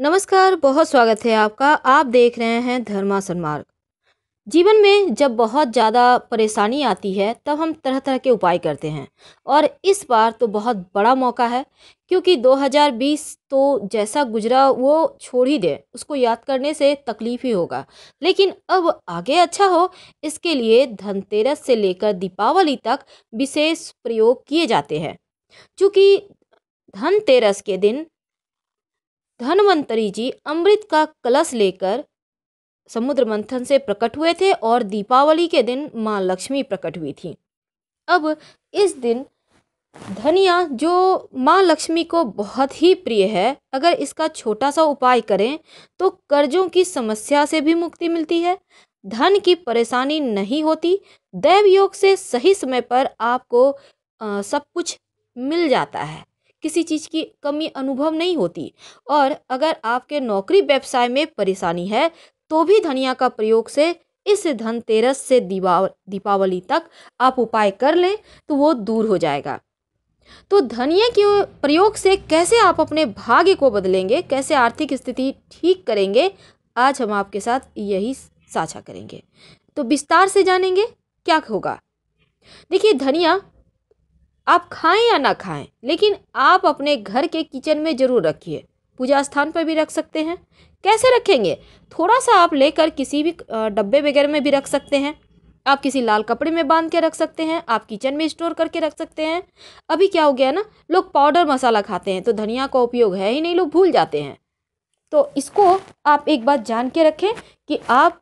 नमस्कार बहुत स्वागत है आपका आप देख रहे हैं धर्मासन मार्ग जीवन में जब बहुत ज़्यादा परेशानी आती है तब हम तरह तरह के उपाय करते हैं और इस बार तो बहुत बड़ा मौका है क्योंकि 2020 तो जैसा गुजरा वो छोड़ ही दे उसको याद करने से तकलीफ़ ही होगा लेकिन अब आगे अच्छा हो इसके लिए धनतेरस से लेकर दीपावली तक विशेष प्रयोग किए जाते हैं चूँकि धनतेरस के दिन धनवंतरी जी अमृत का कलश लेकर समुद्र मंथन से प्रकट हुए थे और दीपावली के दिन माँ लक्ष्मी प्रकट हुई थी अब इस दिन धनिया जो माँ लक्ष्मी को बहुत ही प्रिय है अगर इसका छोटा सा उपाय करें तो कर्जों की समस्या से भी मुक्ति मिलती है धन की परेशानी नहीं होती दैव योग से सही समय पर आपको आ, सब कुछ मिल जाता है किसी चीज़ की कमी अनुभव नहीं होती और अगर आपके नौकरी व्यवसाय में परेशानी है तो भी धनिया का प्रयोग से इस धनतेरस से दीपावली तक आप उपाय कर लें तो वो दूर हो जाएगा तो धनिया के प्रयोग से कैसे आप अपने भाग्य को बदलेंगे कैसे आर्थिक स्थिति ठीक करेंगे आज हम आपके साथ यही साझा करेंगे तो विस्तार से जानेंगे क्या होगा देखिए धनिया आप खाएं या ना खाएं लेकिन आप अपने घर के किचन में ज़रूर रखिए पूजा स्थान पर भी रख सकते हैं कैसे रखेंगे थोड़ा सा आप लेकर किसी भी डब्बे वगैरह में भी रख सकते हैं आप किसी लाल कपड़े में बांध के रख सकते हैं आप किचन में स्टोर करके रख सकते हैं अभी क्या हो गया ना लोग पाउडर मसाला खाते हैं तो धनिया का उपयोग है ही नहीं लोग भूल जाते हैं तो इसको आप एक बात जान के रखें कि आप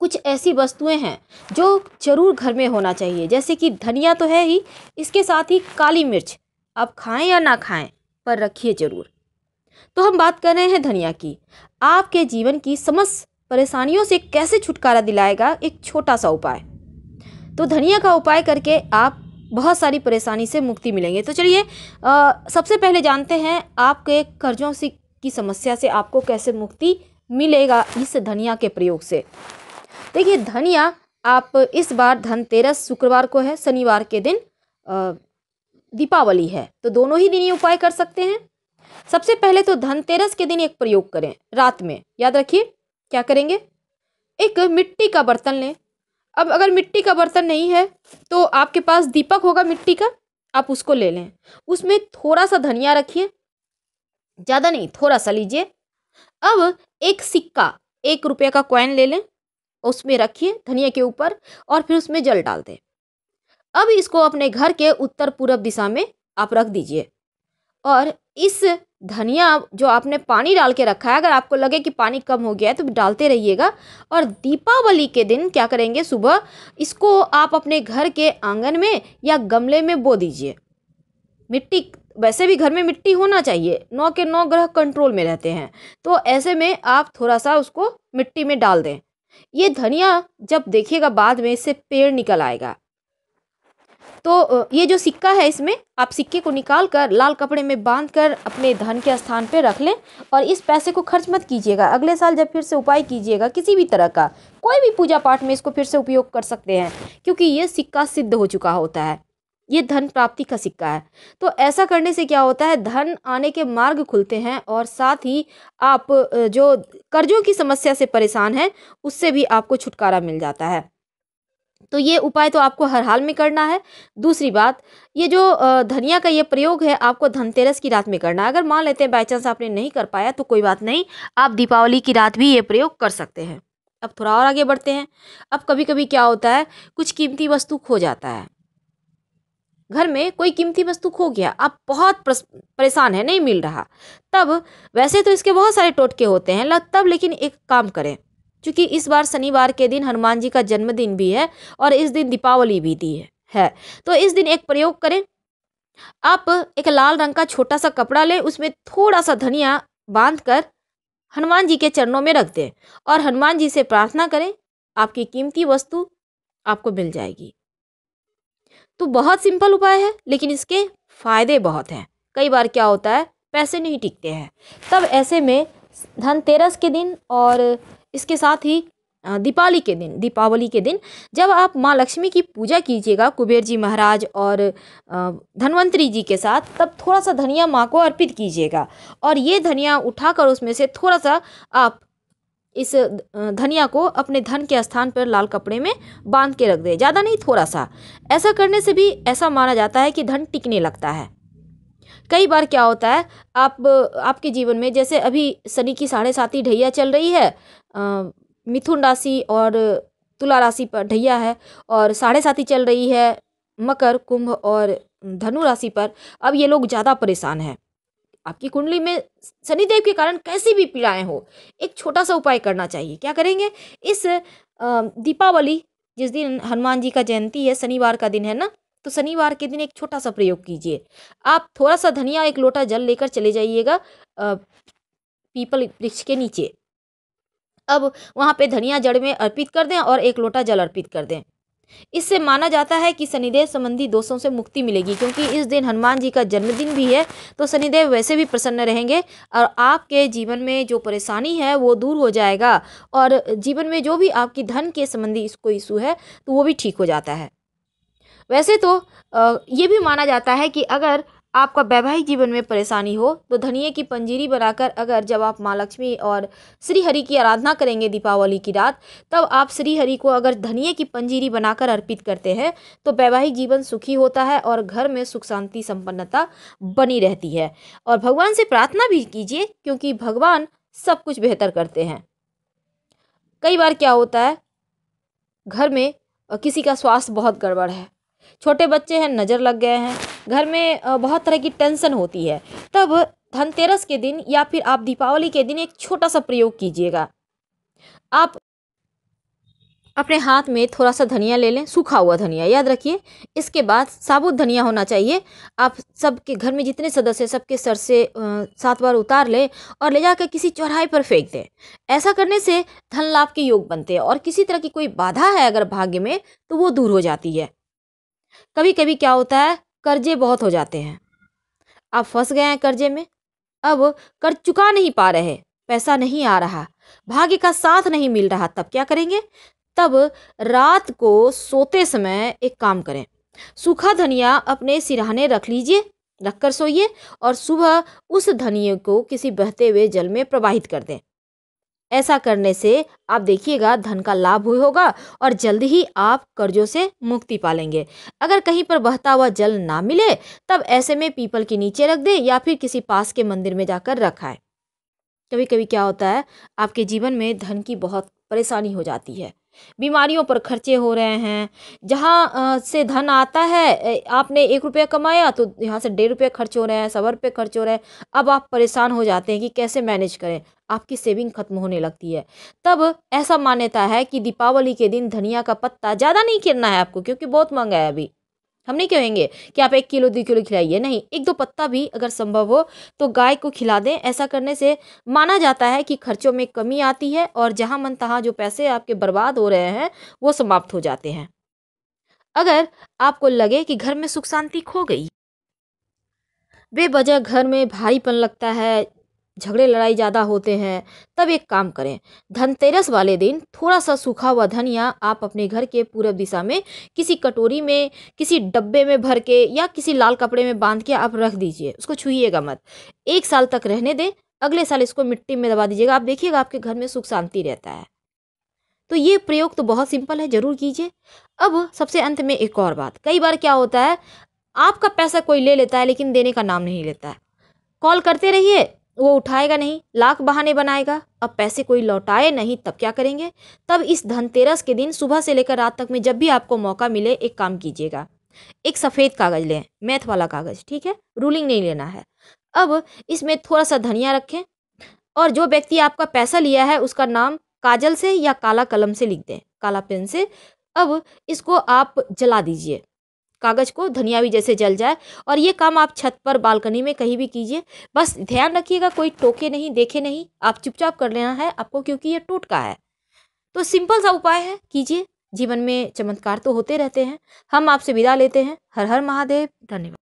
कुछ ऐसी वस्तुएं हैं जो ज़रूर घर में होना चाहिए जैसे कि धनिया तो है ही इसके साथ ही काली मिर्च आप खाएं या ना खाएं पर रखिए ज़रूर तो हम बात कर रहे हैं धनिया की आपके जीवन की समस्त परेशानियों से कैसे छुटकारा दिलाएगा एक छोटा सा उपाय तो धनिया का उपाय करके आप बहुत सारी परेशानी से मुक्ति मिलेंगे तो चलिए सबसे पहले जानते हैं आपके कर्जों से की समस्या से आपको कैसे मुक्ति मिलेगा इस धनिया के प्रयोग से देखिए धनिया आप इस बार धनतेरस शुक्रवार को है शनिवार के दिन दीपावली है तो दोनों ही दिन ये उपाय कर सकते हैं सबसे पहले तो धनतेरस के दिन एक प्रयोग करें रात में याद रखिए क्या करेंगे एक मिट्टी का बर्तन लें अब अगर मिट्टी का बर्तन नहीं है तो आपके पास दीपक होगा मिट्टी का आप उसको ले लें उसमें थोड़ा सा धनिया रखिए ज़्यादा नहीं थोड़ा सा लीजिए अब एक सिक्का एक रुपये का कॉइन ले लें उसमें रखिए धनिया के ऊपर और फिर उसमें जल डाल दें अब इसको अपने घर के उत्तर पूर्व दिशा में आप रख दीजिए और इस धनिया जो आपने पानी डाल के रखा है अगर आपको लगे कि पानी कम हो गया है तो डालते रहिएगा और दीपावली के दिन क्या करेंगे सुबह इसको आप अपने घर के आंगन में या गमले में बो दीजिए मिट्टी वैसे भी घर में मिट्टी होना चाहिए नौ के नौ ग्रह कंट्रोल में रहते हैं तो ऐसे में आप थोड़ा सा उसको मिट्टी में डाल दें ये धनिया जब देखिएगा बाद में इससे पेड़ निकल आएगा तो ये जो सिक्का है इसमें आप सिक्के को निकाल कर लाल कपड़े में बांध कर अपने धन के स्थान पर रख लें और इस पैसे को खर्च मत कीजिएगा अगले साल जब फिर से उपाय कीजिएगा किसी भी तरह का कोई भी पूजा पाठ में इसको फिर से उपयोग कर सकते हैं क्योंकि ये सिक्का सिद्ध हो चुका होता है ये धन प्राप्ति का सिक्का है तो ऐसा करने से क्या होता है धन आने के मार्ग खुलते हैं और साथ ही आप जो कर्जों की समस्या से परेशान हैं उससे भी आपको छुटकारा मिल जाता है तो ये उपाय तो आपको हर हाल में करना है दूसरी बात ये जो धनिया का ये प्रयोग है आपको धनतेरस की रात में करना है अगर मान लेते हैं बाई चांस आपने नहीं कर पाया तो कोई बात नहीं आप दीपावली की रात भी ये प्रयोग कर सकते हैं अब थोड़ा और आगे बढ़ते हैं अब कभी कभी क्या होता है कुछ कीमती वस्तु खो जाता है घर में कोई कीमती वस्तु खो गया आप बहुत परेशान है नहीं मिल रहा तब वैसे तो इसके बहुत सारे टोटके होते हैं तब लेकिन एक काम करें क्योंकि इस बार शनिवार के दिन हनुमान जी का जन्मदिन भी है और इस दिन दीपावली भी दी है, है तो इस दिन एक प्रयोग करें आप एक लाल रंग का छोटा सा कपड़ा लें उसमें थोड़ा सा धनिया बांध कर हनुमान जी के चरणों में रख दें और हनुमान जी से प्रार्थना करें आपकी कीमती वस्तु आपको मिल जाएगी तो बहुत सिंपल उपाय है लेकिन इसके फ़ायदे बहुत हैं कई बार क्या होता है पैसे नहीं टिकते हैं तब ऐसे में धनतेरस के दिन और इसके साथ ही दीपावली के दिन दीपावली के दिन जब आप माँ लक्ष्मी की पूजा कीजिएगा कुबेर जी महाराज और धनवंतरी जी के साथ तब थोड़ा सा धनिया माँ को अर्पित कीजिएगा और ये धनिया उठाकर उसमें से थोड़ा सा आप इस धनिया को अपने धन के स्थान पर लाल कपड़े में बांध के रख दे ज़्यादा नहीं थोड़ा सा ऐसा करने से भी ऐसा माना जाता है कि धन टिकने लगता है कई बार क्या होता है आप आपके जीवन में जैसे अभी शनि की साढ़े साथी ढैया चल रही है मिथुन राशि और तुला राशि पर ढैया है और साढ़े ही चल रही है मकर कुंभ और धनु राशि पर अब ये लोग ज़्यादा परेशान हैं आपकी कुंडली में शनिदेव के कारण कैसी भी पीड़ाएं हो एक छोटा सा उपाय करना चाहिए क्या करेंगे इस दीपावली जिस दिन हनुमान जी का जयंती है शनिवार का दिन है ना तो शनिवार के दिन एक छोटा सा प्रयोग कीजिए आप थोड़ा सा धनिया एक लोटा जल लेकर चले जाइएगा पीपल वृक्ष के नीचे अब वहाँ पे धनिया जड़ में अर्पित कर दें और एक लोटा जल अर्पित कर दें इससे माना जाता है कि शनिदेव संबंधी दोषों से मुक्ति मिलेगी क्योंकि इस दिन हनुमान जी का जन्मदिन भी है तो शनिदेव वैसे भी प्रसन्न रहेंगे और आपके जीवन में जो परेशानी है वो दूर हो जाएगा और जीवन में जो भी आपकी धन के संबंधी इसको इशू है तो वो भी ठीक हो जाता है वैसे तो ये भी माना जाता है कि अगर आपका वैवाहिक जीवन में परेशानी हो तो धनिए की पंजीरी बनाकर अगर जब आप माँ लक्ष्मी और श्री हरि की आराधना करेंगे दीपावली की रात तब आप श्री हरि को अगर धनिए की पंजीरी बनाकर अर्पित करते हैं तो वैवाहिक जीवन सुखी होता है और घर में सुख शांति संपन्नता बनी रहती है और भगवान से प्रार्थना भी कीजिए क्योंकि भगवान सब कुछ बेहतर करते हैं कई बार क्या होता है घर में किसी का स्वास्थ्य बहुत गड़बड़ है छोटे बच्चे हैं नज़र लग गए हैं घर में बहुत तरह की टेंशन होती है तब धनतेरस के दिन या फिर आप दीपावली के दिन एक छोटा सा प्रयोग कीजिएगा आप अपने हाथ में थोड़ा सा धनिया ले लें सूखा हुआ धनिया याद रखिए इसके बाद साबुत धनिया होना चाहिए आप सबके घर में जितने सदस्य सबके सर से सात बार उतार लें और ले जाकर किसी चौराहे पर फेंक दें ऐसा करने से धन लाभ के योग बनते हैं और किसी तरह की कोई बाधा है अगर भाग्य में तो वो दूर हो जाती है कभी कभी क्या होता है कर्जे बहुत हो जाते हैं आप फंस गए हैं कर्जे में अब कर्ज चुका नहीं पा रहे पैसा नहीं आ रहा भाग्य का साथ नहीं मिल रहा तब क्या करेंगे तब रात को सोते समय एक काम करें सूखा धनिया अपने सिरहाने रख लीजिए रखकर सोइए और सुबह उस धनिए को किसी बहते हुए जल में प्रवाहित कर दें ऐसा करने से आप देखिएगा धन का लाभ हुई होगा और जल्द ही आप कर्जों से मुक्ति पालेंगे अगर कहीं पर बहता हुआ जल ना मिले तब ऐसे में पीपल के नीचे रख दें या फिर किसी पास के मंदिर में जाकर रखाएं कभी कभी क्या होता है आपके जीवन में धन की बहुत परेशानी हो जाती है बीमारियों पर खर्चे हो रहे हैं जहाँ से धन आता है आपने एक रुपया कमाया तो यहाँ से डेढ़ रुपये खर्च हो रहे हैं सवा रुपये खर्च हो रहे हैं अब आप परेशान हो जाते हैं कि कैसे मैनेज करें आपकी सेविंग खत्म होने लगती है तब ऐसा मान्यता है कि दीपावली के दिन धनिया का पत्ता ज़्यादा नहीं किरना है आपको क्योंकि बहुत महंगा है अभी हम नहीं कहेंगे कि आप एक किलो दो किलो खिलाइए नहीं एक दो पत्ता भी अगर संभव हो तो गाय को खिला दें ऐसा करने से माना जाता है कि खर्चों में कमी आती है और जहां मन तहाँ जो पैसे आपके बर्बाद हो रहे हैं वो समाप्त हो जाते हैं अगर आपको लगे कि घर में सुख शांति खो गई बेबजह घर में भारीपन लगता है झगड़े लड़ाई ज़्यादा होते हैं तब एक काम करें धनतेरस वाले दिन थोड़ा सा सूखा हुआ धनिया आप अपने घर के पूरब दिशा में किसी कटोरी में किसी डब्बे में भर के या किसी लाल कपड़े में बांध के आप रख दीजिए उसको छूइएगा मत एक साल तक रहने दें अगले साल इसको मिट्टी में दबा दीजिएगा आप देखिएगा आपके घर में सुख शांति रहता है तो ये प्रयोग तो बहुत सिंपल है ज़रूर कीजिए अब सबसे अंत में एक और बात कई बार क्या होता है आपका पैसा कोई ले लेता है लेकिन देने का नाम नहीं लेता है कॉल करते रहिए वो उठाएगा नहीं लाख बहाने बनाएगा अब पैसे कोई लौटाए नहीं तब क्या करेंगे तब इस धनतेरस के दिन सुबह से लेकर रात तक में जब भी आपको मौका मिले एक काम कीजिएगा एक सफ़ेद कागज़ लें मैथ वाला कागज़ ठीक है रूलिंग नहीं लेना है अब इसमें थोड़ा सा धनिया रखें और जो व्यक्ति आपका पैसा लिया है उसका नाम काजल से या काला कलम से लिख दें काला पेन से अब इसको आप जला दीजिए कागज़ को धनिया भी जैसे जल जाए और ये काम आप छत पर बालकनी में कहीं भी कीजिए बस ध्यान रखिएगा कोई टोके नहीं देखे नहीं आप चुपचाप कर लेना है आपको क्योंकि ये टोटका है तो सिंपल सा उपाय है कीजिए जीवन में चमत्कार तो होते रहते हैं हम आपसे विदा लेते हैं हर हर महादेव धन्यवाद